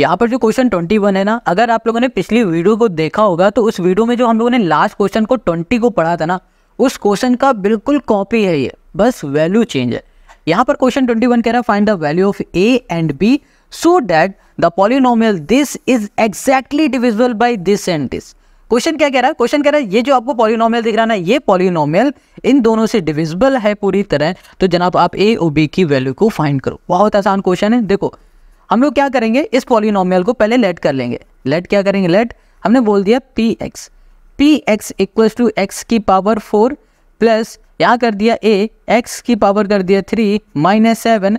यहाँ पर जो क्वेश्चन ट्वेंटी वन है ना अगर आप लोगों ने पिछली वीडियो को देखा होगा तो उस वीडियो में जो हम लोगों ने लास्ट क्वेश्चन को ट्वेंटी को पढ़ा था ना उस क्वेश्चन का बिल्कुल कॉपी है ये बस वैल्यू चेंज है यहाँ पर क्वेश्चन ट्वेंटी वन कह रहा है find the value of a and b so that the polynomial this is exactly divisible by this and this question क्या कह रहा है क्वेश्चन कह रहा है ये जो आपको पॉलिनोमियल दिख रहा है ना ये पॉलिनोमियल इन दोनों से डिविजिबल है पूरी तरह तो जनाब आप ए और बी की वैल्यू को फाइंड करो बहुत आसान क्वेश्चन है देखो हम लोग क्या करेंगे इस पॉलिनोमियल को पहले लेट कर लेंगे लेट क्या करेंगे लेट हमने बोल दिया p x p x equal to x की पावर फोर प्लस यहाँ कर दिया ए एक्स की पावर कर दिया three minus seven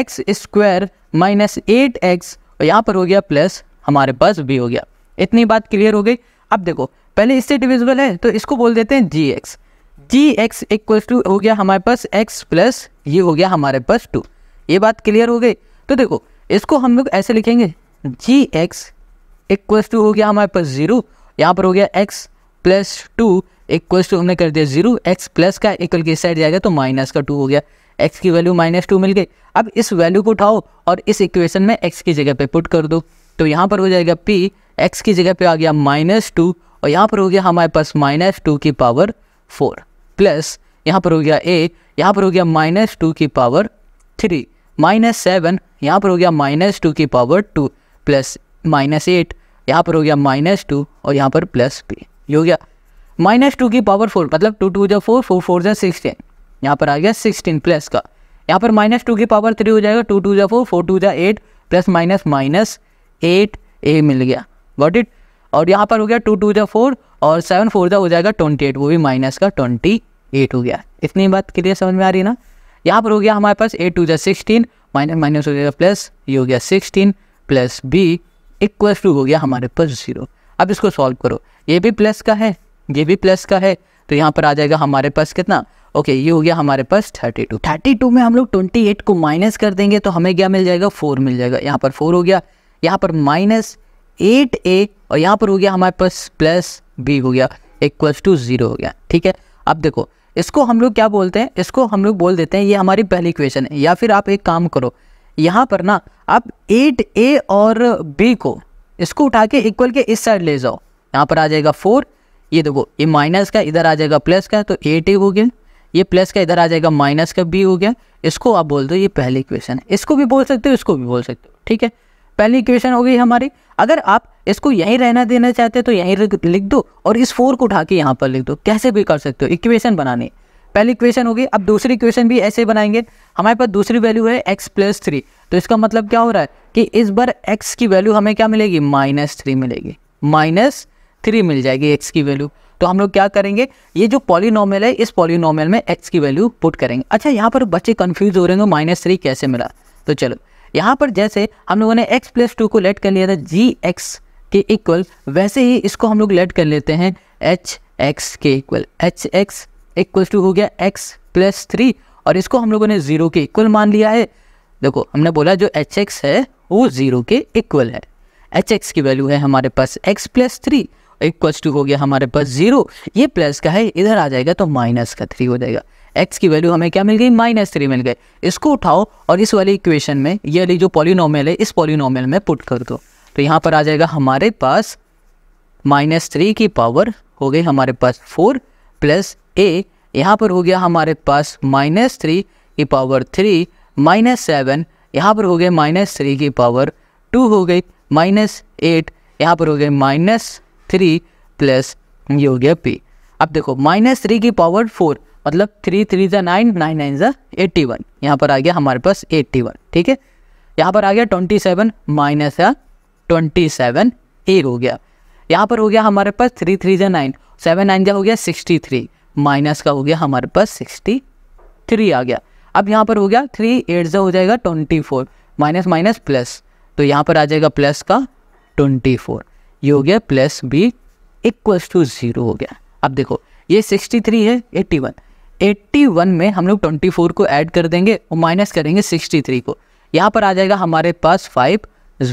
x square minus eight x और यहाँ पर हो गया प्लस हमारे पास बी हो गया इतनी बात क्लियर हो गई अब देखो पहले इससे डिविजिबल है तो इसको बोल देते हैं g x g x equal to हो गया हमारे पास एक्स प्लस ये हो गया हमारे पास टू ये बात क्लियर हो गई तो देखो इसको हम लोग ऐसे लिखेंगे जी एक्स इक्वल्स टू हो गया हमारे पास ज़ीरो यहाँ पर हो गया x plus two equals to हमने कर दिया ज़ीरो एक्स प्लस का इक्वल की साइड जाएगा तो माइनस का टू हो गया एक्स की वैल्यू माइनस टू मिल गई अब इस वैल्यू को उठाओ और इस इक्वेशन में एक्स की जगह पे पुट कर दो तो यहाँ पर हो जाएगा पी एक्स की जगह पे आ गया माइनस टू और यहाँ पर हो गया हमारे पास माइनस टू की पावर फोर प्लस यहाँ पर हो गया ए यहाँ पर हो गया माइनस टू की पावर थ्री माइनस सेवन यहाँ पर हो गया माइनस टू की power two plus minus eight यहाँ पर हो गया माइनस टू और यहाँ पर प्लस पी ये हो गया माइनस टू की पावर फोर मतलब टू टू जो फोर फोर फोर जै सिक्सटीन यहाँ पर आ गया सिक्सटीन प्लस का यहाँ पर माइनस टू की पावर थ्री हो जाएगा टू टू जो फोर फोर टू जै eight plus minus minus eight a मिल गया वॉट इट और यहाँ पर हो गया टू टू जो फोर और सेवन फोर जो हो जाएगा ट्वेंटी एट वो भी माइनस का ट्वेंटी एट हो गया इतनी बात क्लियर समझ में आ रही है ना यहाँ पर हो गया हमारे पास ए टू जा सिक्सटीन माइनस माइनस हो जाएगा प्लस ये हो गया sixteen plus b equal to हो गया हमारे पास जीरो अब इसको सॉल्व करो ये भी प्लस का है ये भी प्लस का है तो यहाँ पर आ जाएगा हमारे पास कितना ओके ये हो गया हमारे पास थर्टी टू थर्टी टू में हम लोग ट्वेंटी एट को माइनस कर देंगे तो हमें क्या मिल जाएगा फोर मिल जाएगा यहाँ पर फोर हो गया यहाँ पर माइनस एट ए और यहाँ पर हो गया हमारे पास प्लस बी हो गया इक्वल टू ज़ीरो हो गया ठीक है अब देखो इसको हम लोग क्या बोलते हैं इसको हम लोग बोल देते हैं ये हमारी पहली इक्वेशन है या फिर आप एक काम करो यहाँ पर ना आप एट ए और बी को इसको उठा के इक्वल के इस साइड ले जाओ यहाँ पर आ जाएगा फोर ये देखो ये माइनस का इधर आ जाएगा प्लस का तो एट ए हो गया ये प्लस का इधर आ जाएगा माइनस का बी हो गया इसको आप बोल दो ये पहली इक्वेशन है इसको भी बोल सकते हो इसको भी बोल सकते हो ठीक है पहली इक्वेशन हो गई हमारी अगर आप इसको यहीं रहना देना चाहते हैं तो यहीं लिख दो और इस फोर को उठा के यहाँ पर लिख दो कैसे भी कर सकते हो इक्वेशन बनाने पहली इक्वेशन होगी अब दूसरी इक्वेशन भी ऐसे बनाएंगे हमारे पास दूसरी वैल्यू है एक्स प्लस थ्री तो इसका मतलब क्या हो रहा है कि इस बार एक्स की वैल्यू हमें क्या मिलेगी माइनस थ्री मिलेगी माइनस थ्री मिल जाएगी एक्स की वैल्यू तो हम लोग क्या करेंगे ये जो पॉलिनॉमल है इस पॉलिनॉमल में एक्स की वैल्यू पुट करेंगे अच्छा यहाँ पर बच्चे कन्फ्यूज हो रहे हैं माइनस थ्री कैसे मिला तो चलो यहाँ पर जैसे हम लोगों ने एक्स प्लस टू को लेट कर लिया था जी एक्स के इक्वल वैसे ही इसको हम लोग लेट कर लेते हैं एच एक्स के equal h x equal to हो गया एक्स प्लस थ्री और इसको हम लोगों ने ज़ीरो के इक्वल मान लिया है देखो हमने बोला जो एच एक्स है वो ज़ीरो के इक्वल है एच एक्स की वैल्यू है हमारे पास x plus three equal to हो गया हमारे पास ज़ीरो ये प्लस का है इधर आ जाएगा तो माइनस का थ्री हो जाएगा एक्स की वैल्यू हमें क्या मिल गई माइनस थ्री मिल गई इसको उठाओ और इस वाली इक्वेशन में ये वाली जो पॉलिनोमियल है इस पॉलिनोमियल में पुट कर दो तो यहाँ पर आ जाएगा हमारे पास माइनस थ्री की पावर हो गई हमारे पास फोर प्लस ए यहाँ पर हो गया हमारे पास माइनस थ्री की पावर थ्री माइनस सेवन यहाँ पर हो गए माइनस थ्री की पावर टू हो गई माइनस एट यहाँ पर हो गए माइनस थ्री प्लस ये हो गया पी अब देखो माइनस थ्री की पावर फोर मतलब थ्री थ्री ज़ा नाइन नाइन नाइन ज़ा एट्टी वन यहाँ पर आ गया हमारे पास एट्टी वन ठीक है यहाँ पर आ गया ट्वेंटी सेवन माइनस या ट्वेंटी सेवन ए हो गया यहाँ पर हो गया हमारे पास थ्री थ्री ज़ा नाइन सेवन नाइन ज़ा हो गया सिक्सटी थ्री माइनस का हो गया हमारे पास सिक्सटी थ्री आ गया अब यहाँ पर हो गया थ्री एट ज़ा हो जाएगा twenty four minus minus plus तो यहाँ पर आ जाएगा प्लस का ट्वेंटी फोर ये हो गया plus b equals to zero हो गया अब देखो ये सिक्सटी थ्री है एट्टी वन 81 में हम लोग 24 को ऐड कर देंगे और माइनस करेंगे 63 को यहाँ पर आ जाएगा हमारे पास five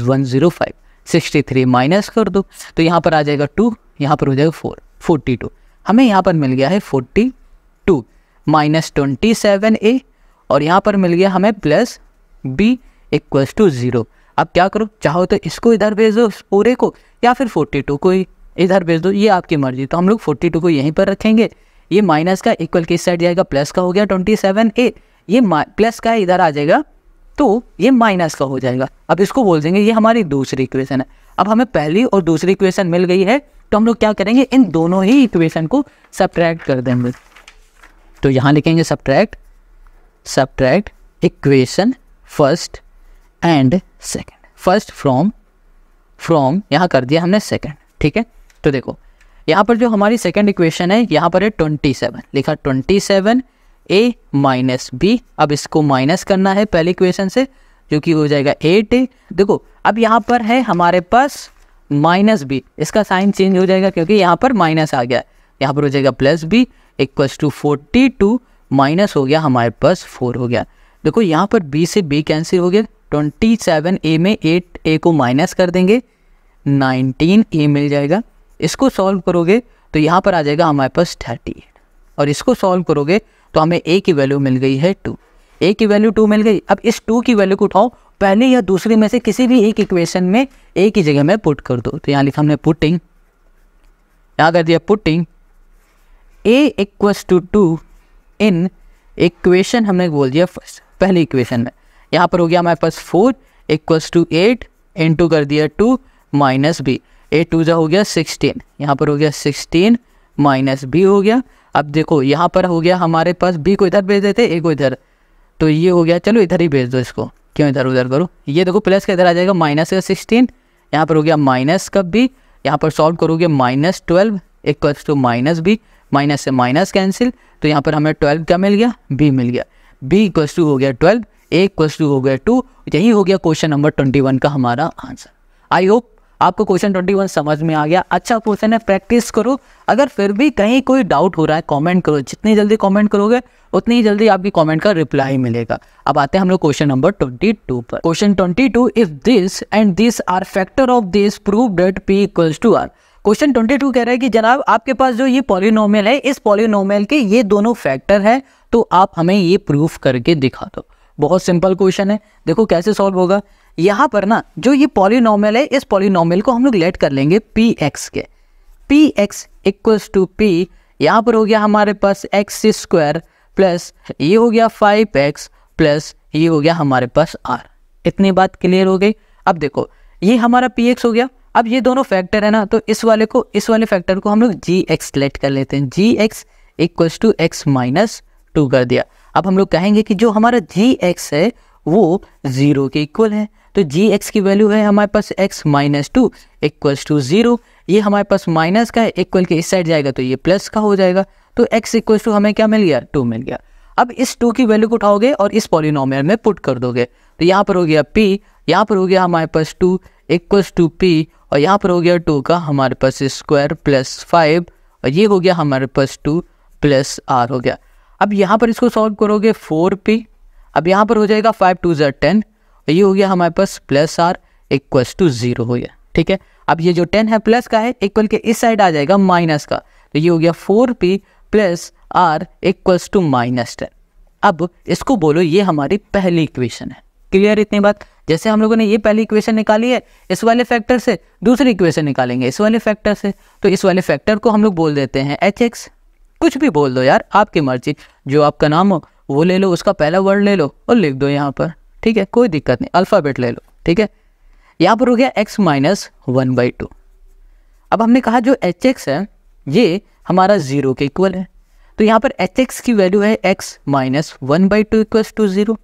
one zero five sixty three minus कर दो तो यहाँ पर आ जाएगा टू यहाँ पर हो जाएगा फोर फोर्टी टू हमें यहाँ पर मिल गया है forty two minus twenty seven a और यहाँ पर मिल गया हमें plus b equals to zero अब क्या करो चाहो तो इसको इधर भेज दो पूरे को या फिर फोर्टी टू को इधर भेज दो ये आपकी मर्ज़ी तो हम लोग फोर्टी टू को यहीं पर रखेंगे ये माइनस का इक्वल किस साइड जाएगा प्लस का हो गया ट्वेंटी सेवन ए ये प्लस का इधर आ जाएगा तो ये माइनस का हो जाएगा अब इसको बोल देंगे ये हमारी दूसरी इक्वेशन है अब हमें पहली और दूसरी इक्वेशन मिल गई है तो हम लोग क्या करेंगे इन दोनों ही इक्वेशन को सब्ट्रैक्ट कर देंगे तो यहाँ लिखेंगे subtract subtract equation first and second first from from यहाँ कर दिया हमने सेकेंड ठीक है तो देखो यहाँ पर जो हमारी सेकेंड इक्वेशन है यहाँ पर है ट्वेंटी सेवन लिखा twenty seven a minus b अब इसको माइनस करना है पहले इक्वेशन से जो कि हो जाएगा एट देखो अब यहाँ पर है हमारे पास माइनस बी इसका साइन चेंज हो जाएगा क्योंकि यहाँ पर माइनस आ गया यहाँ पर हो जाएगा plus b equals to forty two minus हो गया हमारे पास फोर हो गया देखो यहाँ पर बी से बी कैंसिल हो गया ट्वेंटी सेवन ए में एट ए को माइनस कर देंगे नाइनटीन ए मिल जाएगा इसको सॉल्व करोगे तो यहाँ पर आ जाएगा हमारे पास थर्टी एट और इसको सॉल्व करोगे तो हमें ए की वैल्यू मिल गई है टू ए की वैल्यू टू मिल गई अब इस टू की वैल्यू को उठाओ पहले या दूसरे में से किसी भी एक इक्वेशन में ए की जगह में पुट कर दो तो यहाँ लिखा हमने पुटिंग यहाँ कर दिया putting a equals to two in equation हमने बोल दिया फर्स्ट पहले इक्वेशन में यहाँ पर हो गया हमारे पास four equals to eight into कर दिया two minus b a two ज़ा हो गया सिक्सटीन यहाँ पर हो गया सिक्सटीन माइनस बी हो गया अब देखो यहाँ पर हो गया हमारे पास बी को इधर भेज देते ए को इधर तो ये हो गया चलो इधर ही भेज दो इसको क्यों इधर उधर करो ये देखो प्लस का इधर आ जाएगा माइनस का सिक्सटीन यहाँ पर हो गया माइनस का बी यहाँ पर सॉल्व करोगे minus twelve equals to minus b minus से माइनस कैंसिल तो यहाँ पर हमें ट्वेल्व क्या मिल गया बी मिल गया बी इक्वल्स टू हो गया ट्वेल्व ए इक्वल्स टू हो गया टू यही हो गया क्वेश्चन नंबर ट्वेंटी वन का हमारा आंसर आई होप आपको क्वेश्चन ट्वेंटी वन समझ में आ गया अच्छा क्वेश्चन है प्रैक्टिस करो अगर फिर भी कहीं कोई डाउट हो रहा है कमेंट करो जितनी जल्दी कमेंट करोगे उतनी ही जल्दी आपकी कमेंट का रिप्लाई मिलेगा अब आते हैं हम लोग क्वेश्चन नंबर ट्वेंटी टू पर question twenty two if this and this are factor of this prove that p equals to r question twenty two कह रहा है कि जनाब आपके पास जो ये पॉलिनोमियल है इस पॉलिनोमियल के ये दोनों फैक्टर है तो आप हमें ये प्रूफ करके दिखा दो बहुत सिंपल क्वेश्चन है देखो कैसे सॉल्व होगा यहाँ पर ना जो ये पॉलिनॉमल है इस पॉलिनॉमल को हम लोग लेट कर लेंगे पी एक्स के p x equals to p यहाँ पर हो गया हमारे पास एक्स स्क्वायर प्लस ये हो गया फाइव एक्स प्लस ये हो गया हमारे पास आर इतनी बात क्लियर हो गई अब देखो ये हमारा पी एक्स हो गया अब ये दोनों फैक्टर है ना तो इस वाले को इस वाले फैक्टर को हम लोग जी एक्स लेट कर लेते हैं g x equals to x minus two कर दिया अब हम लोग कहेंगे कि जो हमारा जी एक्स है वो ज़ीरो के इक्वल है तो जी एक्स की वैल्यू है हमारे पास x minus two equals to zero ये हमारे पास माइनस का है इक्वल के इस साइड जाएगा तो ये प्लस का हो जाएगा तो एक्स इक्वल्स टू हमें क्या मिल गया टू मिल गया अब इस टू की वैल्यू को उठाओगे और इस पॉलिनोम में पुट कर दोगे तो यहाँ पर हो गया पी यहाँ पर हो गया हमारे पास टू इक्वल्स टू पी और यहाँ पर हो गया टू का हमारे पास स्क्वायर प्लस फाइव और ये हो गया हमारे पास टू प्लस आर हो गया अब यहाँ पर इसको सॉल्व करोगे फोर पी अब यहाँ पर हो जाएगा फाइव टू ज़र टेन तो ये हो गया हमारे पास plus r equal to zero हो गया ठीक है अब ये जो टेन है प्लस का है इक्वल के इस साइड आ जाएगा माइनस का तो ये हो गया four p plus r equals to minus ten अब इसको बोलो ये हमारी पहली इक्वेशन है क्लियर इतनी बात जैसे हम लोगों ने ये पहली इक्वेशन निकाली है इस वाले फैक्टर से दूसरी इक्वेशन निकालेंगे इस वाले फैक्टर से तो इस वाले फैक्टर को हम लोग बोल देते हैं एच एक्स कुछ भी बोल दो यार आपकी मर्जी जो आपका नाम हो वो ले लो उसका पहला वर्ड ले लो और लिख दो यहाँ पर ठीक है कोई दिक्कत नहीं अल्फ़ाबेट ले लो ठीक है यहाँ पर हो गया x minus one by two अब हमने कहा जो एच एक्स है ये हमारा ज़ीरो के इक्वल है तो यहाँ पर एच एक्स की वैल्यू है x minus one by two equal to zero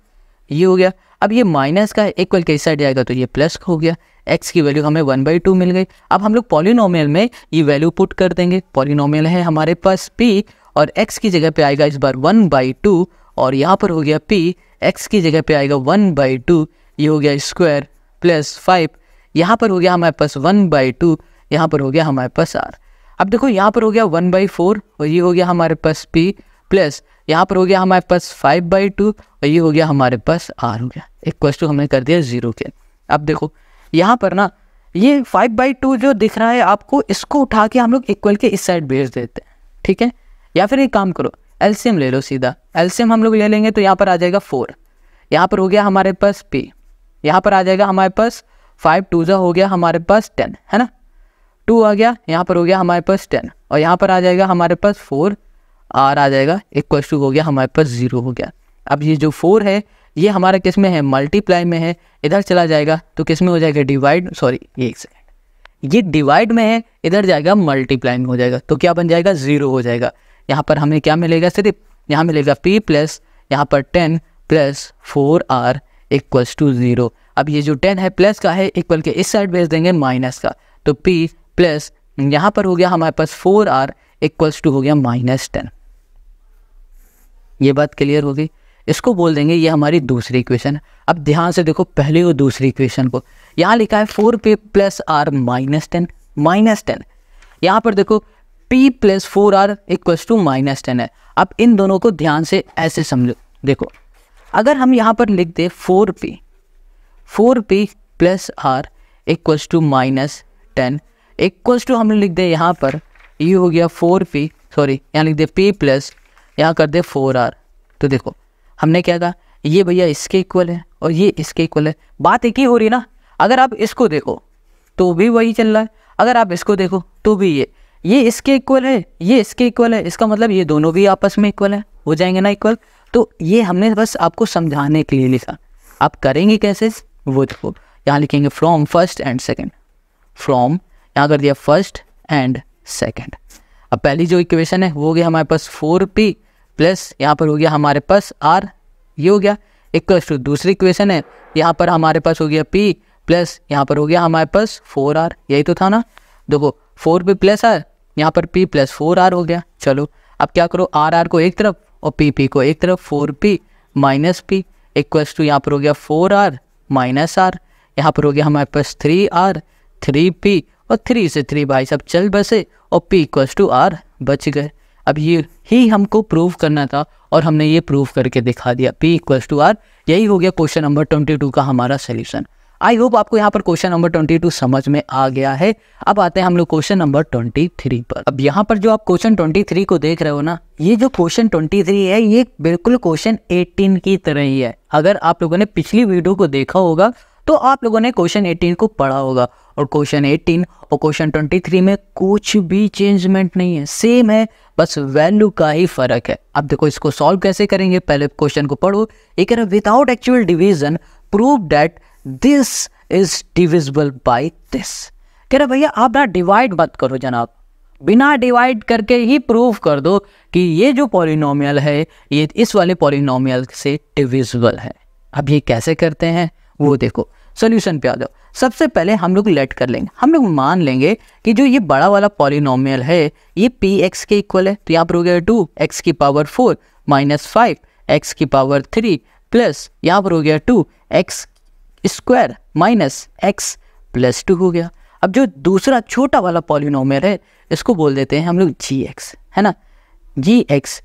ये हो गया अब ये माइनस का इक्वल कैसे साइड जाएगा तो ये प्लस हो गया एक्स की वैल्यू हमें वन बाई टू मिल गई अब हम लोग पॉलिनोमियल में ये वैल्यू पुट कर देंगे पॉलिनोमियल है हमारे पास पी और एक्स की जगह पे आएगा इस बार वन बाई टू और यहाँ पर हो गया पी एक्स की जगह पे आएगा वन बाई टू ये हो गया स्क्वायर प्लस फाइव यहाँ पर हो गया हमारे पास वन बाई टू यहाँ पर हो गया हमारे पास आर अब देखो यहाँ पर हो गया वन बाई फोर और ये हो गया हमारे पास पी प्लस यहाँ पर हो गया हमारे पास फाइव बाई टू और ये हो गया हमारे पास आर हो गया एक क्वेश्चन हमने कर दिया जीरो के अब देखो यहाँ पर ना ये फाइव बाई टू जो दिख रहा है आपको इसको उठा के हम लोग इक्वल के इस साइड भेज देते हैं ठीक है या फिर एक काम करो एल्सियम ले लो सीधा एल्सियम हम लोग ले लेंगे तो यहाँ पर आ जाएगा फोर यहाँ पर हो गया हमारे पास पी यहाँ पर आ जाएगा हमारे पास फाइव टू जो हो गया हमारे पास टेन है ना टू आ गया यहाँ पर हो गया हमारे पास टेन और यहाँ पर आ जाएगा हमारे पास फोर आर आ जाएगा इक्वल टू हो गया हमारे पास ज़ीरो हो गया अब ये जो फोर है ये हमारा किस में है मल्टीप्लाई में है इधर चला जाएगा तो किस में हो जाएगा डिवाइड सॉरी एक सेकेंड ये डिवाइड में है इधर जाएगा मल्टीप्लाई में हो जाएगा तो क्या बन जाएगा ज़ीरो हो जाएगा यहाँ पर हमें क्या मिलेगा सिर्फ यहाँ मिलेगा पी प्लस यहाँ पर ten plus four r equals to zero अब ये जो टेन है प्लस का है इक्वल के इस साइड भेज देंगे माइनस का तो पी प्लस यहाँ पर हो गया हमारे पास फोर आर इक्वल्स टू हो गया माइनस टेन ये बात क्लियर हो गई इसको बोल देंगे ये हमारी दूसरी इक्वेशन है अब ध्यान से देखो पहले और दूसरी इक्वेशन को यहाँ लिखा है four p plus r minus ten minus ten यहाँ पर देखो p plus four r equals to minus ten है अब इन दोनों को ध्यान से ऐसे समझो देखो अगर हम यहाँ पर लिख दें four p four p plus r equals to minus ten equals to हम लिख दें यहाँ पर ये हो गया फोर पी सॉरी यहाँ लिख दे p प्लस यहाँ कर दे फोर आर तो देखो हमने क्या कहा ये भैया इसके इक्वल है और ये इसके इक्वल है बात एक ही हो रही ना अगर आप इसको देखो तो भी वही चल रहा है अगर आप इसको देखो तो भी ये ये इसके इक्वल है ये इसके इक्वल है इसका मतलब ये दोनों भी आपस में इक्वल है हो जाएंगे ना इक्वल तो ये हमने बस आपको समझाने के लिए लिखा आप करेंगे कैसे वो देखो यहाँ लिखेंगे from first and second from यहाँ कर दिया फर्स्ट एंड सेकेंड अब पहली जो इक्वेशन है वो हो गया हमारे पास फोर पी प्लस यहाँ पर हो गया हमारे पास आर ये हो गया इक्वल टू दूसरी इक्वेशन है यहाँ पर हमारे पास हो गया पी प्लस यहाँ पर हो गया हमारे पास फोर आर यही तो था ना देखो फोर पी प्लस आर यहाँ पर पी प्लस फोर आर हो गया चलो अब क्या करो आर आर को एक तरफ और पी पी को एक तरफ four p minus p equals to यहाँ पर हो गया फोर आर माइनस आर यहाँ पर हो गया हमारे पास थ्री आर थ्री पी और थ्री से थ्री भाई सब चल बसे और पी इक्वस टू आर बच गए अब ये ही हमको प्रूव करना था और हमने ये प्रूव करके दिखा दिया पी इक्वस टू आर यही हो गया क्वेश्चन नंबर ट्वेंटी टू का हमारा सोल्यूशन आई होप आपको यहाँ पर क्वेश्चन नंबर ट्वेंटी टू समझ में आ गया है अब आते हैं हम लोग क्वेश्चन नंबर ट्वेंटी थ्री पर अब यहाँ पर जो आप क्वेश्चन ट्वेंटी थ्री को देख रहे हो ना ये जो क्वेश्चन ट्वेंटी थ्री है ये बिल्कुल क्वेश्चन एटीन की तरह ही है अगर आप लोगों ने पिछली वीडियो को देखा होगा तो आप लोगों ने क्वेश्चन एटीन को पढ़ा होगा और क्वेश्चन एटीन और क्वेश्चन ट्वेंटी थ्री में कुछ भी चेंजमेंट नहीं है सेम है बस वैल्यू का ही फर्क है अब देखो इसको सॉल्व कैसे करेंगे पहले क्वेश्चन को पढ़ो ये कह without actual division prove that this is divisible by this कह रहे भैया आप ना डिवाइड मत करो जनाब बिना डिवाइड करके ही प्रूव कर दो कि ये जो पॉलिनोमियल है ये इस वाले पॉलिनोमियल से डिविजल है अब ये कैसे करते हैं वो देखो सोल्यूशन पे आ जाओ सबसे पहले हम लोग लेट कर लेंगे हम लोग मान लेंगे कि जो ये बड़ा वाला पॉलिनोमियल है ये पी एक्स के इक्वल है तो यहाँ पर हो गया टू एक्स की power four minus five x की पावर थ्री प्लस यहाँ पर हो गया two x square minus x plus two हो गया अब जो दूसरा छोटा वाला पॉलिनोमियल है इसको बोल देते हैं हम लोग जी एक्स है ना जी एक्स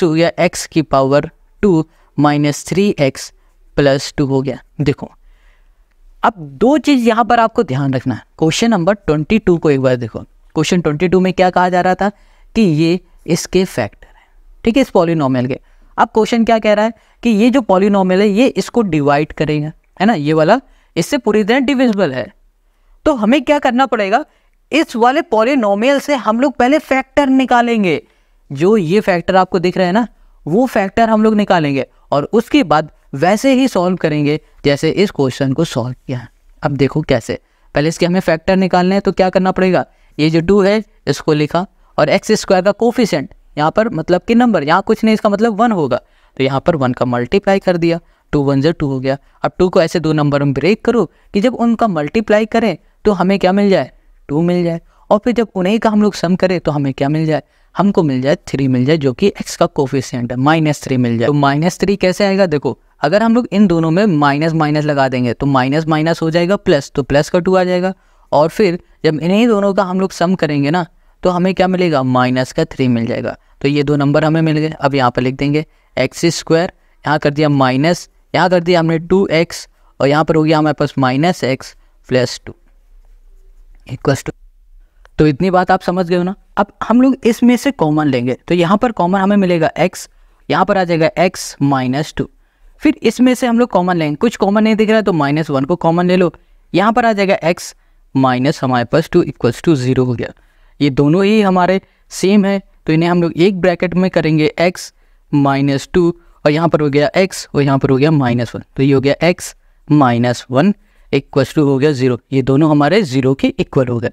टू हो गया एक्स की power two minus three x plus two हो गया देखो अब दो चीज़ यहाँ पर आपको ध्यान रखना है क्वेश्चन नंबर ट्वेंटी टू को एक बार देखो क्वेश्चन ट्वेंटी टू में क्या कहा जा रहा था कि ये इसके फैक्टर है ठीक है इस पॉलिनोमियल के अब क्वेश्चन क्या कह रहा है कि ये जो पॉलिनोमियल है ये इसको डिवाइड करेगा है ना ये वाला इससे पूरी तरह डिविजिबल है तो हमें क्या करना पड़ेगा इस वाले पॉलिनोमियल से हम लोग पहले फैक्टर निकालेंगे जो ये फैक्टर आपको दिख रहे हैं ना वो फैक्टर हम लोग निकालेंगे और उसके बाद वैसे ही सॉल्व करेंगे जैसे इस क्वेश्चन को सॉल्व किया अब देखो कैसे पहले इसके हमें फैक्टर निकालने हैं तो क्या करना पड़ेगा ये जो टू है इसको लिखा और एक्स स्क्वायर का कोफिशेंट यहाँ पर मतलब कि नंबर यहाँ कुछ नहीं इसका मतलब वन होगा तो यहाँ पर वन का मल्टीप्लाई कर दिया टू वन जो टू हो गया अब टू को ऐसे दो नंबर में ब्रेक करो कि जब उनका मल्टीप्लाई करें तो हमें क्या मिल जाए टू मिल जाए और फिर जब उन्हीं का हम लोग सम करें तो हमें क्या मिल जाए हमको मिल जाए थ्री मिल जाए जो कि एक्स का कोफिशियंट है माइनस थ्री मिल जाए तो माइनस थ्री कैसे आएगा देखो अगर हम लोग इन दोनों में माइनस माइनस लगा देंगे तो माइनस माइनस हो जाएगा प्लस तो प्लस का टू आ जाएगा और फिर जब इन्हीं दोनों का हम लोग सम करेंगे ना तो हमें क्या मिलेगा माइनस का थ्री मिल जाएगा तो ये दो नंबर हमें मिल गए अब यहाँ पर लिख देंगे एक्स स्क्वायर यहाँ कर दिया माइनस यहाँ कर दिया हमने टू एक्स और यहाँ पर हो गया हमारे पास minus x plus two equals to तो इतनी बात आप समझ गए हो ना अब हम लोग इसमें से कॉमन लेंगे तो यहाँ पर कॉमन हमें मिलेगा एक्स यहाँ पर आ जाएगा एक्स माइनस टू फिर इसमें से हम लोग कॉमन लेंगे कुछ कॉमन नहीं दिख रहा है तो माइनस वन को कॉमन ले लो यहाँ पर आ जाएगा एक्स माइनस हमारे पास टू इक्वल्स टू ज़ीरो हो गया ये दोनों ही हमारे सेम है तो इन्हें हम लोग एक ब्रैकेट में करेंगे एक्स माइनस टू और यहाँ पर हो गया एक्स और यहाँ पर हो गया माइनस वन तो ये हो गया x minus one equal to हो गया ज़ीरो ये दोनों हमारे ज़ीरो के इक्वल हो गए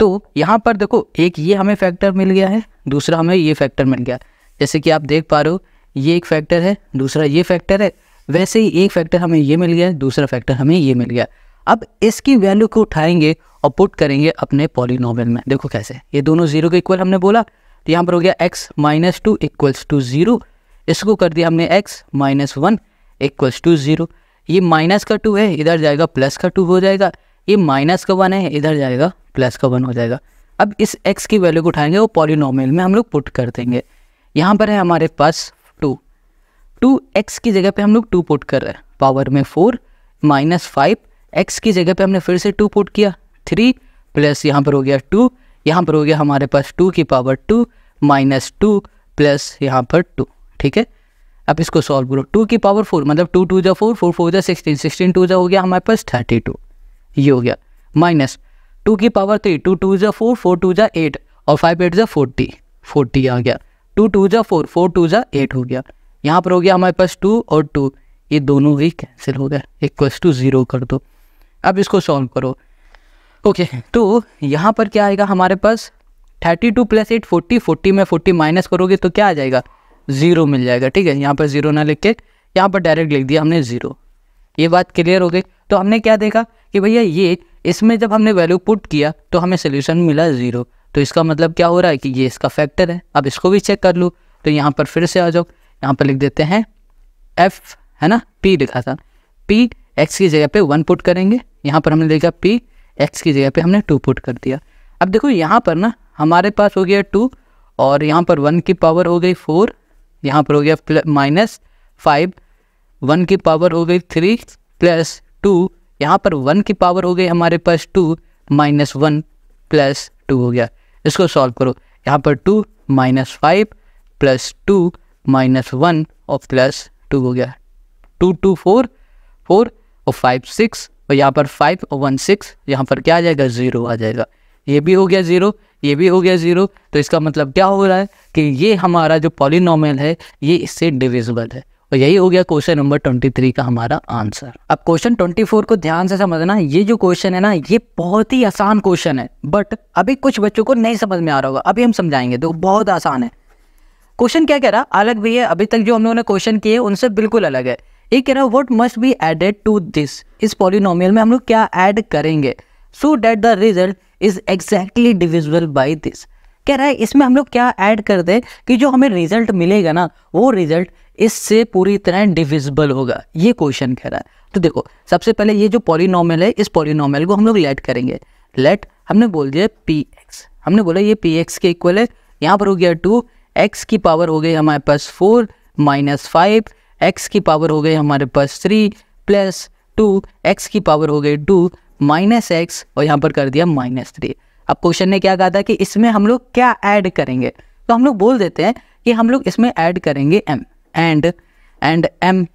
तो यहाँ पर देखो एक ये हमें फैक्टर मिल गया है दूसरा हमें ये फैक्टर मिल गया जैसे कि आप देख पा रहे हो ये एक फैक्टर है दूसरा ये फैक्टर है वैसे ही एक फैक्टर हमें ये मिल गया दूसरा फैक्टर हमें ये मिल गया अब इसकी वैल्यू को उठाएंगे और पुट करेंगे अपने पॉलीनोवेल में देखो कैसे ये दोनों जीरो के इक्वल हमने बोला तो यहाँ पर हो गया x minus two equals to zero इसको कर दिया हमने x minus one equals to zero ये माइनस का टू है इधर जाएगा प्लस का टू हो जाएगा ये माइनस का वन है इधर जाएगा प्लस का वन हो जाएगा अब इस एक्स की वैल्यू को उठाएंगे वो पॉलिनोमियल में हम लोग पुट कर देंगे यहाँ पर है हमारे पास टू टू एक्स की जगह पर हम लोग टू पुट कर रहे हैं पावर में फोर माइनस फाइव एक्स की जगह पर हमने फिर से टू पुट किया थ्री प्लस यहाँ पर हो गया टू यहाँ पर हो गया हमारे पास टू की power two minus two plus यहाँ पर टू ठीक है अब इसको सॉल्व करो टू की पावर फोर मतलब टू टू जा फोर फोर फोर जा सिक्सटीन सिक्सटीन टू जा हो गया हमारे पास थर्टी टू ये हो गया माइनस टू की पावर थ्री टू टू जा फोर फोर टू जा एट और फाइव एट जा फोर्टी फोर्टी आ गया टू टू जा फोर फोर टू जा एट हो गया यहाँ पर हो गया हमारे पास टू और टू ये दोनों ही कैंसिल हो गया इक्वस टू ज़ीरो कर दो अब इसको सॉल्व करो ओके okay, तो यहाँ पर क्या आएगा हमारे पास thirty two plus eight forty forty में फोर्टी माइनस करोगे तो क्या आ जाएगा ज़ीरो मिल जाएगा ठीक है यहाँ पर ज़ीरो ना लिख के यहाँ पर डायरेक्ट लिख दिया हमने ज़ीरो ये बात क्लियर हो गई तो हमने क्या देखा कि भैया ये इसमें जब हमने वैल्यू पुट किया तो हमें सोल्यूशन मिला ज़ीरो तो इसका मतलब क्या हो रहा है कि ये इसका फैक्टर है अब इसको भी चेक कर लूँ तो यहाँ पर फिर से आ जाओ यहाँ पर लिख देते हैं एफ है ना पी लिखा था पी एक्स की जगह पे वन पुट करेंगे यहाँ पर हमने लिखा पी एक्स की जगह पे हमने टू पुट कर दिया अब देखो यहाँ पर ना हमारे पास हो गया टू और यहाँ पर वन की पावर हो गई फोर यहाँ पर हो गया माइनस फाइव वन की पावर हो गई थ्री प्लस टू यहाँ पर वन की पावर हो गई हमारे पास two minus one plus two हो गया इसको सॉल्व करो यहाँ पर two minus five plus two minus one और प्लस टू हो गया टू टू फोर फोर और फाइव सिक्स और यहाँ पर फाइव और वन सिक्स यहाँ पर क्या आ जाएगा ज़ीरो आ जाएगा ये भी हो गया ज़ीरो ये भी हो गया ज़ीरो तो इसका मतलब क्या हो रहा है कि ये हमारा जो पॉलिनॉमल है ये इससे डिविजिबल है और यही हो गया क्वेश्चन नंबर ट्वेंटी थ्री का हमारा आंसर अब क्वेश्चन ट्वेंटी फोर को ध्यान से समझना ये जो क्वेश्चन है ना ये बहुत ही आसान क्वेश्चन है बट अभी कुछ बच्चों को नहीं समझ में आ रहा होगा अभी हम समझाएंगे तो बहुत आसान है क्वेश्चन क्या कह रहा अलग भी है अभी तक जो हम लोगों ने क्वेश्चन किए उनसे बिल्कुल अलग है ये कह रहा what must be added to this इस पॉलिनोमियल में हम लोग क्या ऐड करेंगे so that the result is exactly divisible by this कह रहा है इसमें हम लोग क्या ऐड कर दें कि जो हमें रिजल्ट मिलेगा ना वो रिजल्ट इससे पूरी तरह डिविजिबल होगा ये क्वेश्चन कह रहा है तो देखो सबसे पहले ये जो पॉलिनॉमल है इस पॉलिनॉमल को हम लोग लेट करेंगे लेट हमने बोल दिया पी एक्स हमने बोला ये पी एक्स के इक्वल है यहाँ पर हो गया टू एक्स की पावर हो गई हमारे पास फोर माइनस फाइव एक्स की पावर हो गई हमारे पास थ्री प्लस टू एक्स की पावर हो गई टू माइनस एक्स और यहाँ पर कर दिया माइनस थ्री अब क्वेश्चन ने क्या कहा था कि इसमें हम लोग क्या ऐड करेंगे तो हम लोग बोल देते हैं कि हम लोग इसमें ऐड करेंगे m and and m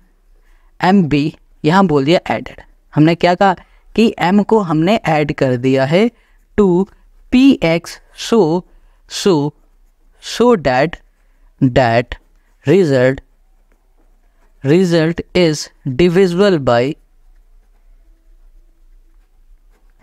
m b यहाँ बोल दिया एडेड हमने क्या कहा कि एम को हमने ऐड कर दिया है two p x so so so that that result result is divisible by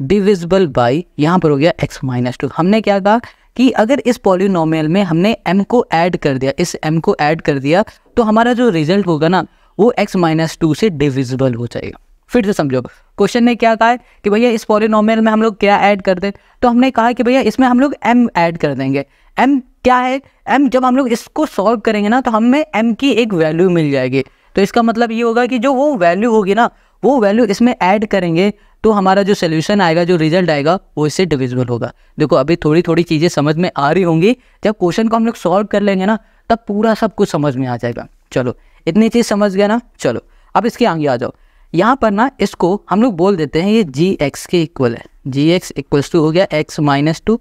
divisible by यहाँ पर हो गया एक्स माइनस टू हमने क्या कहा कि अगर इस पॉलिनोमियल में हमने एम को ऐड कर दिया इस एम को ऐड कर दिया तो हमारा जो रिजल्ट होगा ना वो एक्स माइनस टू से डिविजिबल हो जाएगा फिर से समझो क्वेश्चन ने क्या कहा है कि भैया इस पॉलिनोमियल में हम लोग क्या ऐड कर दें तो हमने कहा कि भैया इसमें हम लोग एम ऐड कर देंगे एम क्या है एम जब हम लोग इसको सॉल्व करेंगे ना तो हमें एम की एक वैल्यू मिल जाएगी तो इसका मतलब ये होगा कि जो वो वैल्यू होगी ना वो वैल्यू इसमें ऐड करेंगे तो हमारा जो सोल्यूशन आएगा जो रिजल्ट आएगा वो इससे डिविजिबल होगा देखो अभी थोड़ी थोड़ी चीज़ें समझ में आ रही होंगी जब क्वेश्चन को हम लोग सॉल्व कर लेंगे ना तब पूरा सब कुछ समझ में आ जाएगा चलो इतनी चीज़ समझ गया ना चलो अब इसके आगे आ जाओ यहाँ पर ना इसको हम लोग बोल देते हैं ये जी एक्स के इक्वल है जी एक्स इक्वल्स टू हो गया एक्स माइनस टू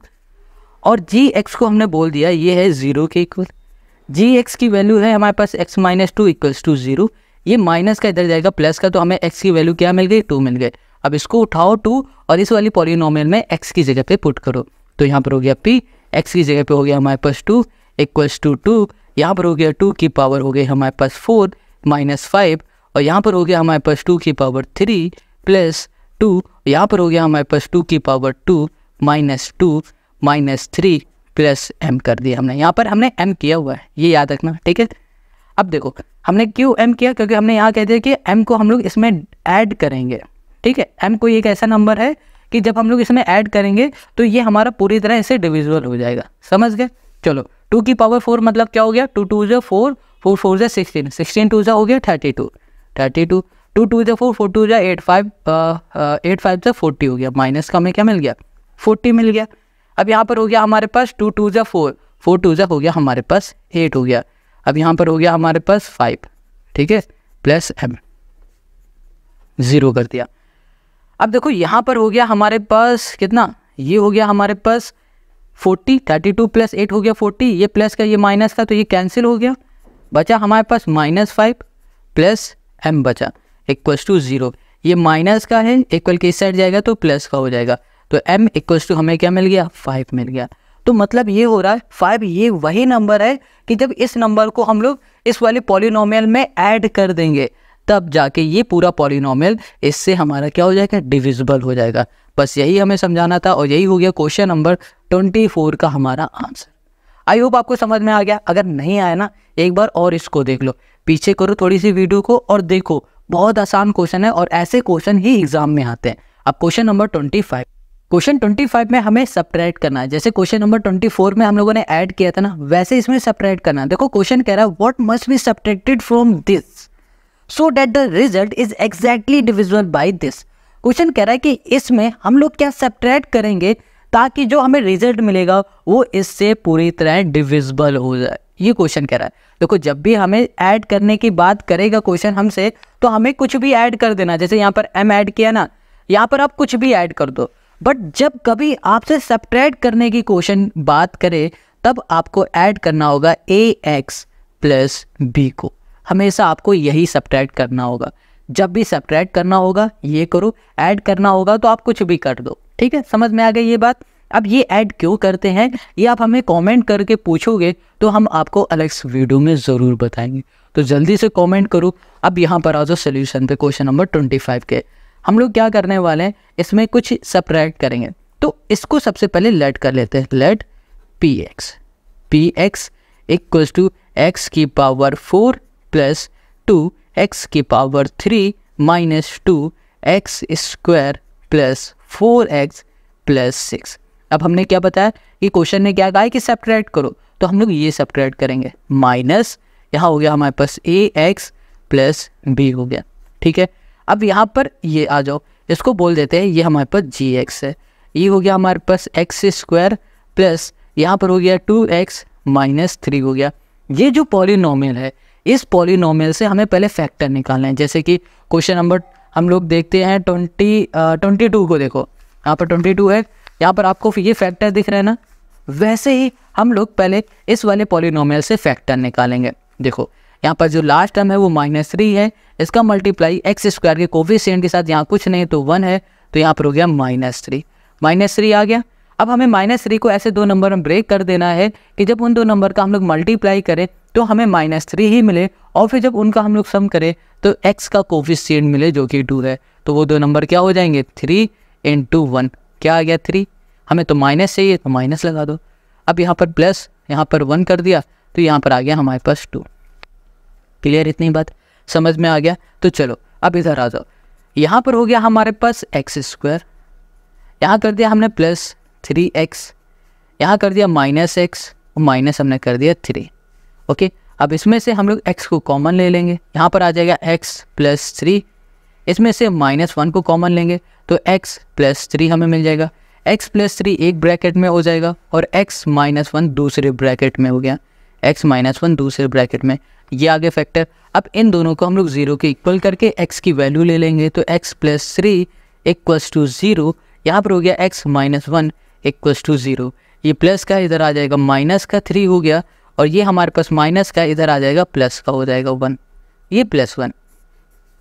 और जी एक्स को हमने बोल दिया ये है ज़ीरो के इक्वल जी एक्स की वैल्यू है हमारे पास x minus two equals to zero ये माइनस का इधर जाएगा प्लस का तो हमें एक्स की वैल्यू क्या मिल गई टू मिल गई अब इसको उठाओ टू और इस वाली पॉलिनोमियल में एक्स की जगह पे पुट करो तो यहाँ पर हो गया पी एक्स की जगह पे हो गया हमारे पास टू इक्वल्स टू टू यहाँ पर हो गया टू की पावर हो गई हमारे पास फोर माइनस फाइव और यहाँ पर हो गया हमारे पास टू की पावर थ्री प्लस टू यहाँ पर हो गया हमारे पास टू की power two minus two minus three plus m कर दिया हमने यहाँ पर हमने एम किया हुआ है ये याद रखना ठीक है अब देखो हमने क्यों एम किया क्योंकि हमने यहाँ कह दिया कि एम को हम लोग इसमें ऐड करेंगे ठीक है एम कोई एक ऐसा नंबर है कि जब हम लोग इसमें ऐड करेंगे तो ये हमारा पूरी तरह इसे डिविजल हो जाएगा समझ गए चलो टू की पावर फोर मतलब क्या हो गया टू टू जो फोर फोर फोर जो सिक्सटीन सिक्सटीन टू जो हो गया thirty two thirty two two two जो फोर फोर टू जो एट फाइव एट फाइव जो फोर्टी हो गया माइनस का हमें क्या मिल गया फोर्टी मिल गया अब यहाँ पर हो गया हमारे पास टू टू जो फोर फोर टू जो हो गया हमारे पास एट हो गया अब यहाँ पर हो गया हमारे पास फाइव ठीक है प्लस एम ज़ीरो कर दिया अब देखो यहाँ पर हो गया हमारे पास कितना ये हो गया हमारे पास forty thirty two plus eight हो गया फोर्टी ये प्लस का ये माइनस का तो ये कैंसिल हो गया बचा हमारे पास माइनस फाइव प्लस एम बचा इक्व टू ज़ीरो ये माइनस का है इक्वल के इस साइड जाएगा तो प्लस का हो जाएगा तो एम इक्व टू हमें क्या मिल गया फाइव मिल गया तो मतलब ये हो रहा है फाइव ये वही नंबर है कि जब इस नंबर को हम लोग इस वाले पॉलिनोमियल में ऐड कर देंगे तब जाके ये पूरा पॉलिनोमियल इससे हमारा क्या हो जाएगा डिविजिबल हो जाएगा बस यही हमें समझाना था और यही हो गया क्वेश्चन नंबर ट्वेंटी फोर का हमारा आंसर आई होप आपको समझ में आ गया अगर नहीं आया ना एक बार और इसको देख लो पीछे करो थोड़ी सी वीडियो को और देखो बहुत आसान क्वेश्चन है और ऐसे क्वेश्चन ही एग्जाम में आते हैं अब question number twenty five question 25 में हमें सब्ट्रैक्ट करना है जैसे क्वेश्चन नंबर 24 में हम लोगों ने ऐड किया था ना वैसे इसमें सब्ट्रैक्ट करना है देखो क्वेश्चन कह रहा है what must be subtracted from this so that the result is exactly divisible by this question कह रहा है कि इसमें हम लोग क्या सब्ट्रैक्ट करेंगे ताकि जो हमें रिजल्ट मिलेगा वो इससे पूरी तरह डिविजिबल हो जाए ये क्वेश्चन कह रहा है देखो जब भी हमें ऐड करने की बात करेगा क्वेश्चन हमसे तो हमें कुछ भी ऐड कर देना जैसे यहाँ पर एम ऐड किया ना यहाँ पर आप कुछ भी ऐड कर दो बट जब कभी आपसे सब्ट्रैक्ट करने की क्वेश्चन बात करे तब आपको ऐड करना होगा ए एक्स प्लस बी को हमेशा आपको यही सब्ट्रैक्ट करना होगा जब भी सब्ट्रैक्ट करना होगा ये करो ऐड करना होगा तो आप कुछ भी कर दो ठीक है समझ में आ गई ये बात अब ये ऐड क्यों करते हैं ये आप हमें कमेंट करके पूछोगे तो हम आपको अलग से वीडियो में ज़रूर बताएंगे तो जल्दी से कमेंट करो अब यहाँ पर आ जाओ सोल्यूशन पे क्वेश्चन नंबर ट्वेंटी फाइव के हम लोग क्या करने वाले हैं इसमें कुछ सप्रैक्ट करेंगे तो इसको सबसे पहले लेट कर लेते हैं let p x p x equals to x की power four plus two x की power three minus two x square plus four x plus six अब हमने क्या बताया कि क्वेश्चन ने क्या कहा है कि सब्ट्रैक्ट करो तो हम लोग ये सब्ट्रैक्ट करेंगे माइनस यहाँ हो गया हमारे पास ए एक्स प्लस बी हो गया ठीक है अब यहाँ पर ये आ जाओ इसको बोल देते हैं ये हमारे पास जी एक्स है ये हो गया हमारे पास एक्स स्क्वायर प्लस यहाँ पर हो गया टू एक्स माइनस थ्री हो गया ये जो पॉलिनोमियल है इस पॉलिनोमियल से हमें पहले फैक्टर निकालना है जैसे कि क्वेश्चन नंबर हम लोग देखते हैं ट्वेंटी ट्वेंटी टू को देखो यहाँ पर ट्वेंटी टू है यहाँ पर आपको ये फैक्टर दिख रहे हैं ना वैसे ही हम लोग पहले इस वाले पॉलिनोमियल से फैक्टर निकालेंगे देखो यहाँ पर जो लास्ट टर्म है वो माइनस थ्री है इसका मल्टीप्लाई एक्स स्क्वायर के कोविशेंट के साथ यहाँ कुछ नहीं तो वन है तो यहाँ पर हो गया माइनस थ्री माइनस थ्री आ गया अब हमें माइनस थ्री को ऐसे दो नंबर में ब्रेक कर देना है कि जब उन दो नंबर का हम लोग मल्टीप्लाई करें तो हमें माइनस थ्री ही मिले और फिर जब उनका हम लोग सम करें तो एक्स का कोविशेंट मिले जो कि टू है तो वो दो नंबर क्या हो जाएंगे थ्री इन टू वन क्या आ गया थ्री हमें तो माइनस चाहिए तो माइनस लगा दो अब यहाँ पर प्लस यहाँ पर वन कर दिया तो यहाँ पर आ गया हमारे पास टू क्लियर इतनी बात समझ में आ गया तो चलो अब इधर आ जाओ यहाँ पर हो गया हमारे पास एक्स स्क्वायर यहाँ कर दिया हमने प्लस थ्री एक्स यहाँ कर दिया माइनस एक्स और माइनस हमने कर दिया थ्री ओके अब इसमें से हम लोग एक्स को कॉमन ले लेंगे यहाँ पर आ जाएगा एक्स प्लस थ्री इसमें से माइनस वन को कॉमन लेंगे तो एक्स प्लस थ्री हमें मिल जाएगा एक्स प्लस थ्री एक ब्रैकेट में हो जाएगा और एक्स माइनस वन दूसरे ब्रैकेट में हो गया एक्स माइनस वन दूसरे ब्रैकेट में ये आगे फैक्टर अब इन दोनों को हम लोग जीरो के इक्वल करके एक्स की वैल्यू ले लेंगे तो x plus three equals to zero यहाँ पर हो गया x minus one equals to zero ये प्लस का इधर आ जाएगा माइनस का थ्री हो गया और ये हमारे पास माइनस का इधर आ जाएगा प्लस का हो जाएगा वन ये प्लस वन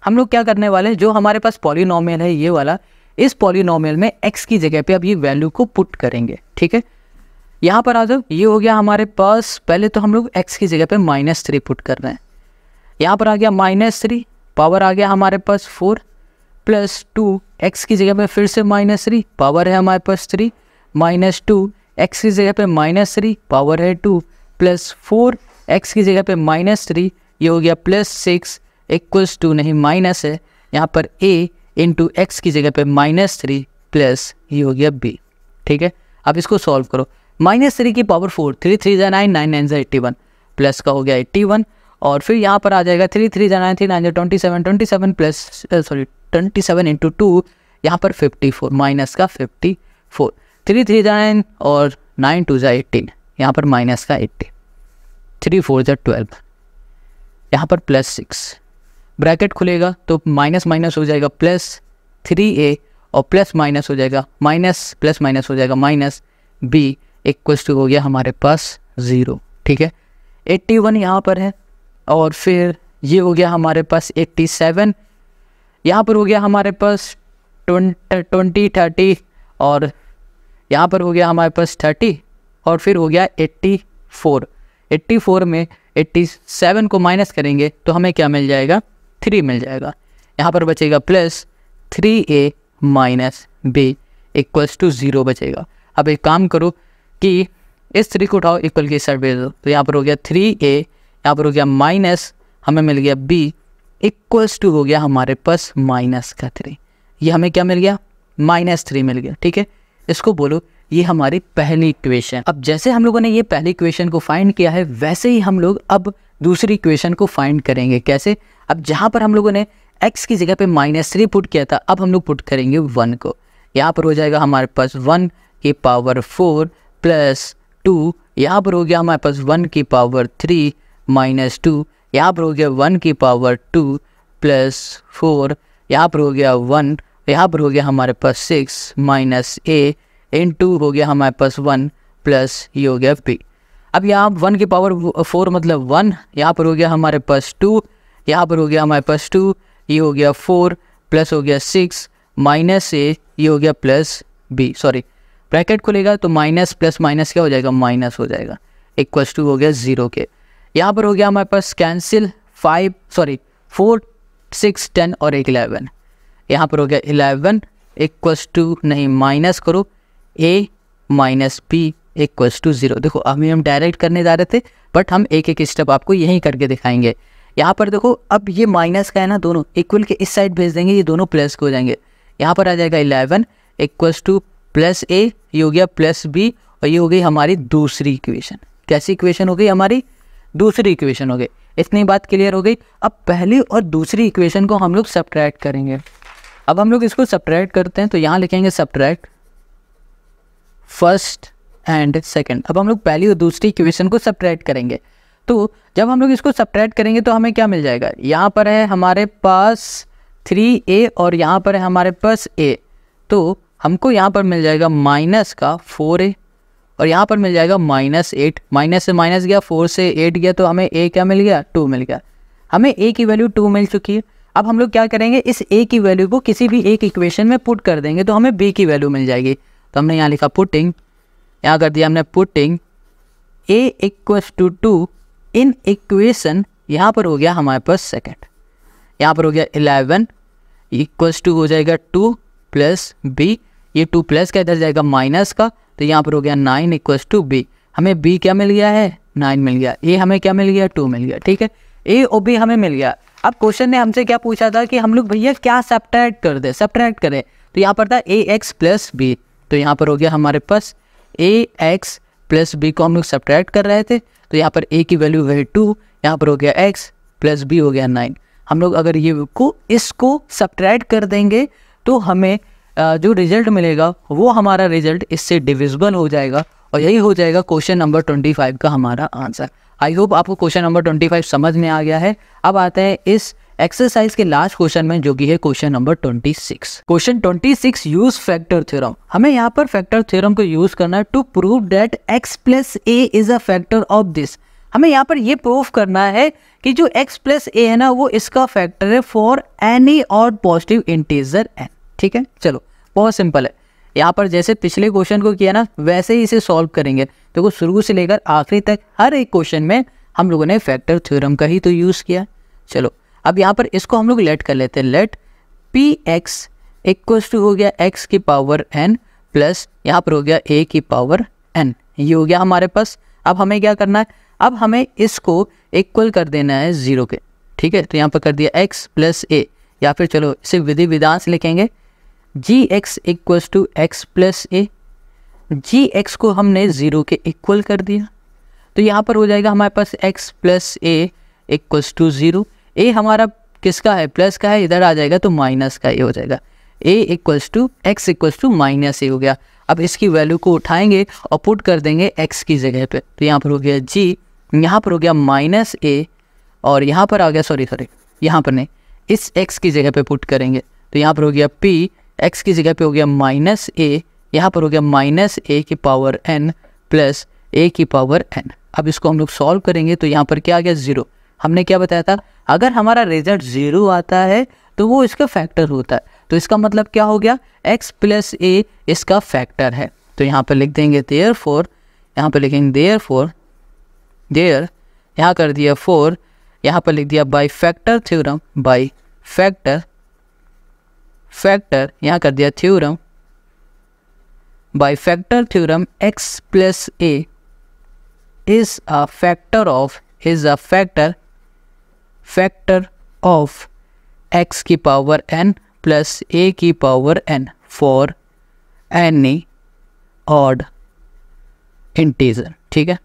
हम लोग क्या करने वाले हैं जो हमारे पास पॉलिनॉमियल है ये वाला इस पॉलिनॉमियल में एक्स की जगह पे अब ये वैल्यू को पुट करेंगे ठीक है यहाँ पर आ जाओ ये हो गया हमारे पास पहले तो हम लोग एक्स की जगह पे माइनस थ्री पुट कर रहे हैं यहाँ पर आ गया माइनस थ्री पावर आ गया हमारे पास फोर प्लस टू एक्स की जगह पे फिर से माइनस थ्री पावर है हमारे पास थ्री माइनस टू एक्स की जगह पे माइनस थ्री पावर है टू प्लस फोर एक्स की जगह पे माइनस थ्री ये हो गया प्लस सिक्स इक्वल्स टू नहीं माइनस है यहाँ पर ए इंटू एक्स की जगह पे माइनस थ्री प्लस ये हो गया बी ठीक है अब इसको सॉल्व करो माइनस थ्री की पावर फोर थ्री थ्री जै नाइन नाइन नाइन जै एट्टी वन प्लस का हो गया एट्टी वन और फिर यहाँ पर आ जाएगा थ्री थ्री जै नाइन थ्री नाइन जै twenty seven twenty seven plus sorry twenty seven into two यहाँ पर फिफ्टी फोर माइनस का फिफ्टी फोर थ्री थ्री जै नाइन और नाइन टू जै एट्टीन यहाँ पर माइनस का एट्टी थ्री फोर जै ट्वेल्व यहाँ पर प्लस सिक्स ब्रैकेट खुलेगा तो माइनस माइनस हो जाएगा प्लस थ्री ए और प्लस माइनस हो जाएगा माइनस प्लस माइनस हो जाएगा माइनस बी इक्वल्स टू हो गया हमारे पास ज़ीरो ठीक है एट्टी वन यहाँ पर है और फिर ये हो गया हमारे पास एट्टी सेवन यहाँ पर हो गया हमारे पास ट्वेंटी थर्टी और यहाँ पर हो गया हमारे पास थर्टी और फिर हो गया एट्टी फोर एट्टी फोर में एट्टी सेवन को माइनस करेंगे तो हमें क्या मिल जाएगा थ्री मिल जाएगा यहाँ पर बचेगा plus three a minus b equals to zero बचेगा अब एक काम करो कि इस थ्री को उठाओ इक्वल की साइड भेज दो तो यहाँ पर हो गया थ्री ए यहाँ पर हो गया माइनस हमें मिल गया बी इक्वल्स टू हो गया हमारे पास माइनस का थ्री ये हमें क्या मिल गया माइनस थ्री मिल गया ठीक है इसको बोलो ये हमारी पहली इक्वेशन अब जैसे हम लोगों ने ये पहली इक्वेशन को फाइंड किया है वैसे ही हम लोग अब दूसरी इक्वेशन को फाइंड करेंगे कैसे अब जहाँ पर हम लोगों ने एक्स की जगह पे माइनस थ्री पुट किया था अब हम लोग पुट करेंगे वन को यहाँ पर हो जाएगा हमारे पास वन की पावर फोर प्लस टू यहाँ पर हो गया हमारे पास वन की पावर थ्री माइनस टू यहाँ पर हो गया वन की पावर टू प्लस फोर यहाँ पर हो गया वन यहाँ पर हो गया हमारे पास six minus a into हो गया हमारे पास वन प्लस ये हो गया पी अब यहाँ वन की पावर फोर मतलब वन यहाँ पर हो गया हमारे पास टू यहाँ पर हो गया हमारे पास टू ये हो गया फोर प्लस हो गया सिक्स माइनस ए ये हो गया प्लस बी सॉरी ब्रैकेट खुलेगा तो माइनस प्लस माइनस क्या हो जाएगा माइनस हो जाएगा इक्वस टू हो गया जीरो के यहाँ पर हो गया हमारे पास cancel five sorry four six ten और एक इलेवन यहाँ पर हो गया इलेवन इक्वस टू नहीं माइनस करो a minus b equals to zero देखो अभी हम डायरेक्ट करने जा रहे थे बट हम एक एक स्टेप आपको यहीं करके दिखाएंगे यहाँ पर देखो अब ये माइनस का है ना दोनों इक्वल के इस साइड भेज देंगे ये दोनों प्लस के हो जाएंगे यहाँ पर आ जाएगा eleven equals to plus a ये हो गया प्लस बी और ये हो गई हमारी दूसरी इक्वेशन कैसी इक्वेशन हो गई हमारी दूसरी इक्वेशन हो गई इतनी बात क्लियर हो गई अब पहली और दूसरी इक्वेशन को हम लोग सब्ट्रैक्ट करेंगे अब हम लोग इसको सब्ट्रैक्ट करते हैं तो यहाँ लिखेंगे सब्ट्रैक्ट फर्स्ट एंड सेकेंड अब हम लोग पहली और दूसरी इक्वेशन को सब्ट्रैक्ट करेंगे तो जब हम लोग इसको सब्ट्रैक्ट करेंगे तो हमें क्या मिल जाएगा यहाँ पर है हमारे पास थ्री ए और यहाँ पर है हमारे पास ए तो हमको यहाँ पर मिल जाएगा माइनस का फोर ए और यहाँ पर मिल जाएगा माइनस एट माइनस से माइनस गया फोर से एट गया तो हमें ए क्या मिल गया टू मिल गया हमें ए की वैल्यू टू मिल चुकी है अब हम लोग क्या करेंगे इस ए की वैल्यू को किसी भी एक इक्वेशन में पुट कर देंगे तो हमें बी की वैल्यू मिल जाएगी तो हमने यहाँ लिखा पुटिंग यहाँ कर दिया हमने putting a equals to two in equation यहाँ पर हो गया हमारे पास सेकेंड यहाँ पर हो गया इलेवन इक्वस टू हो जाएगा टू प्लस बी ये टू प्लस का इधर जाएगा माइनस का तो यहाँ पर हो गया नाइन इक्वल्स टू बी हमें बी क्या मिल गया है नाइन मिल गया ए हमें क्या मिल गया टू मिल गया ठीक है ए और बी हमें मिल गया अब क्वेश्चन ने हमसे क्या पूछा था कि हम लोग भैया क्या सप्ट्रैक्ट कर दे सप्ट्रैक्ट करें तो यहाँ पर था ए एक्स प्लस बी तो यहाँ पर हो गया हमारे पास ए एक्स प्लस बी को हम लोग सप्ट्रैक्ट कर रहे थे तो यहाँ पर ए की वैल्यू वही टू यहाँ पर हो गया एक्स प्लस बी हो गया नाइन हम लोग अगर ये को इसको सब्ट्रैक्ट कर देंगे तो हमें जो रिजल्ट मिलेगा वो हमारा रिजल्ट इससे डिविजिबल हो जाएगा और यही हो जाएगा क्वेश्चन नंबर ट्वेंटी फाइव का हमारा आंसर आई होप आपको क्वेश्चन नंबर ट्वेंटी फाइव समझ में आ गया है अब आते हैं इस एक्सरसाइज के लास्ट क्वेश्चन में जो कि है question number twenty six question twenty six use factor theorem हमें यहाँ पर फैक्टर थ्योरम को यूज करना है to prove that x plus a is a factor of this हमें यहाँ पर ये प्रूफ करना है कि जो एक्स प्लस ए है ना वो इसका फैक्टर है फॉर एनी और पॉजिटिव इंटीजर एन ठीक है चलो बहुत सिंपल है यहाँ पर जैसे पिछले क्वेश्चन को किया ना वैसे ही इसे सॉल्व करेंगे देखो तो शुरू से लेकर आखिरी तक हर एक क्वेश्चन में हम लोगों ने फैक्टर थ्योरम का ही तो यूज़ किया चलो अब यहाँ पर इसको हम लोग लेट कर लेते हैं let p x equal to हो गया एक्स की पावर एन प्लस यहाँ पर हो गया ए की पावर एन ये हो गया हमारे पास अब हमें क्या करना है अब हमें इसको इक्वल कर देना है ज़ीरो के ठीक है तो यहाँ पर कर दिया एक्स प्लस ए या फिर चलो इसे विधि विधान से लिखेंगे g x equals to x plus a g x को हमने ज़ीरो के इक्वल कर दिया तो यहाँ पर हो जाएगा हमारे पास x plus a equals to zero a हमारा किसका है प्लस का है इधर आ जाएगा तो माइनस का ए हो जाएगा a equals to x equals to minus a हो गया अब इसकी वैल्यू को उठाएंगे और पुट कर देंगे एक्स की जगह पे तो यहाँ पर हो गया जी यहाँ पर हो गया माइनस ए और यहाँ पर आ गया सॉरी सॉरी यहाँ पर नहीं इस एक्स की जगह पे पुट करेंगे तो यहाँ पर हो गया पी एक्स की जगह पे हो गया माइनस ए यहाँ पर हो गया माइनस ए की पावर एन प्लस ए की पावर एन अब इसको हम लोग सॉल्व करेंगे तो यहाँ पर क्या आ गया ज़ीरो हमने क्या बताया था अगर हमारा रिजल्ट ज़ीरो आता है तो वो इसका फैक्टर होता है तो इसका मतलब क्या हो गया एक्स प्लस ए इसका फैक्टर है तो यहाँ पर लिख देंगे देयर फोर यहाँ पर लिखेंगे देयर फोर देयर यहाँ कर दिया फोर यहाँ पर लिख दिया by factor theorem by factor factor यहाँ कर दिया theorem by factor theorem x plus a is a factor of is a factor factor of x की पावर एन प्लस ए की power n for any odd integer ठीक है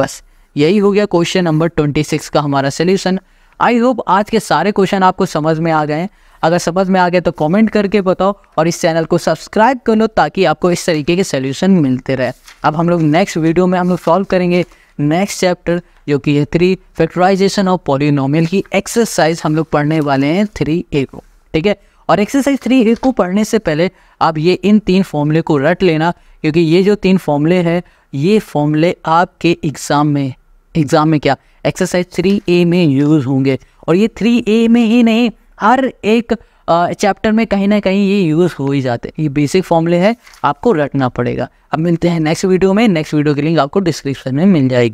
बस यही हो गया क्वेश्चन नंबर ट्वेंटी सिक्स का हमारा सोल्यूशन आई होप आज के सारे क्वेश्चन आपको समझ में आ गए हैं अगर समझ में आ गया तो कमेंट करके बताओ और इस चैनल को सब्सक्राइब कर लो ताकि आपको इस तरीके के सोल्यूशन मिलते रहे अब हम लोग नेक्स्ट वीडियो में हम लोग सॉल्व करेंगे नेक्स्ट चैप्टर जो कि है थ्री फैक्टराइजेशन ऑफ पॉलिनोमियल की एक्सरसाइज हम लोग पढ़ने वाले हैं थ्री ए को ठीक है और एक्सरसाइज थ्री ए को पढ़ने से पहले आप ये इन तीन फॉर्मूले को रट लेना क्योंकि ये जो तीन फॉर्मूले हैं ये फॉर्मूले आपके एग्ज़ाम में एग्ज़ाम में क्या एक्सरसाइज थ्री ए में यूज़ होंगे और ये थ्री ए में ही नहीं हर एक चैप्टर में कहीं ना कहीं ये यूज़ हो ही जाते हैं ये बेसिक फॉर्मूले है आपको रटना पड़ेगा अब मिलते हैं नेक्स्ट वीडियो में नेक्स्ट वीडियो की लिंक आपको डिस्क्रिप्शन में मिल जाएगी